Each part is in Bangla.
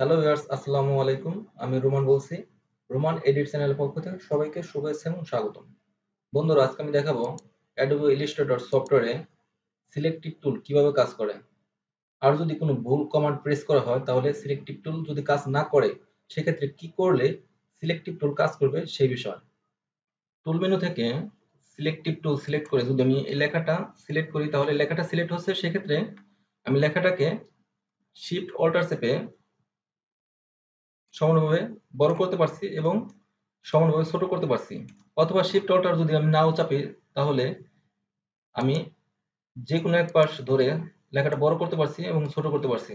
হ্যালো ভিউয়ার্স আসসালামু আলাইকুম আমি রোমান বলছি রোমান এডিট চ্যানেল পক্ষ থেকে সবাইকে শুভেচ্ছা এবং স্বাগতম বন্ধুরা আজকে আমি দেখাবো অ্যাডোবি ইলিস্ট্রেটর সফটওয়্যারে সিলেক্টিভ টুল কিভাবে কাজ করে আর যদি কোনো ভুল কমান্ড প্রেস করা হয় তাহলে সিলেক্টিভ টুল যদি কাজ না করে সেক্ষেত্রে কি করলে সিলেক্টিভ টুল কাজ করবে সেই বিষয় টুল মেনু থেকে সিলেক্টিভ টুল সিলেক্ট করে যদি আমি এই লেখাটা সিলেক্ট করি তাহলে লেখাটা সিলেক্ট হচ্ছে সেক্ষেত্রে আমি লেখাটাকে শিফট অল্টার চেপে সমানভাবে বড় করতে পারছি এবং সমানভাবে ছোট করতে পারছি অথবা শিফট অল্টার যদি আমি নাও চাপি তাহলে আমি যে কোনো এক পাশ ধরে লেখাটা বড় করতে পারছি এবং ছোট করতে পারছি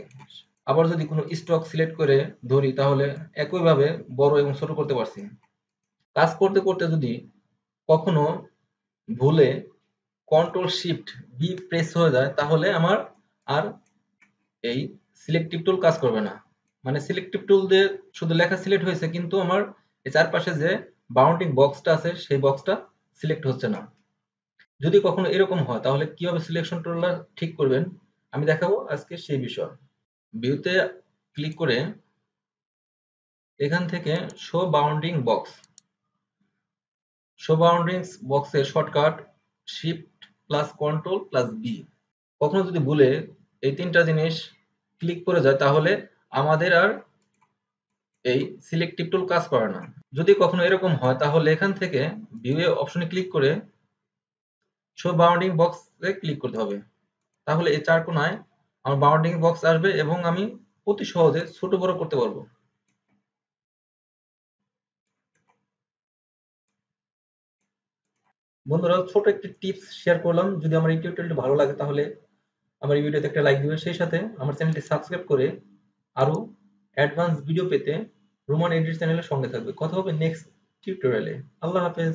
আবার যদি কোনো স্টক সিলেক্ট করে ধরি তাহলে একইভাবে বড় এবং ছোট করতে পারছি কাজ করতে করতে যদি কখনো ভুলে কন্ট্রোল শিফট বি প্রেস হয়ে যায় তাহলে আমার আর এই সিলেক্টিভ টুল কাজ করবে না মানে সিলেক্টিভ টুল দিয়ে শুধু লেখা সিলেক্ট হয়েছে কিন্তু আমার এই চারপাশে যে বাউন্ডিং বক্সটা আছে সেই বক্সটা সিলেক্ট হচ্ছে না যদি কখনো এরকম হয় তাহলে কিভাবে সিলেকশন টুলটা ঠিক করবেন আমি দেখাবো আজকে সেই বিষয় ভিউতে ক্লিক করে এখান থেকে show bounding box show bounding বক্সের shortcut shift plus control plus B কখনো যদি ভুলে এই তিনটা জিনিস ক্লিক করে যায় তাহলে আমাদের আর এই সিলেক্টিভ টুল কাজ করে না যদি কখনো এরকম হয় তাহলে এখান থেকে ভিউ অপশনে ক্লিক করে শো বাউন্ডিং বক্সে ক্লিক করতে হবে তাহলে এই চার কোনায় আমার বাউন্ডিং বক্স আসবে এবং আমি অতি সহজে ছোট বড় করতে পারবো বন্ধুরা ছোট একটি টিপস শেয়ার করলাম যদি আমার এই টিউটোরিয়ালটি ভালো লাগে তাহলে আমার ইউটিউবে একটা লাইক দিবেন সেই সাথে আমার চ্যানেলটি সাবস্ক্রাইব করে আরো অ্যাডভান্স ভিডিও পেতে রোমান এডিট চ্যানেলের সঙ্গে থাকবে কথা হবে নেক্সট টিউটোরিয়ালে আল্লাহ হাফেজ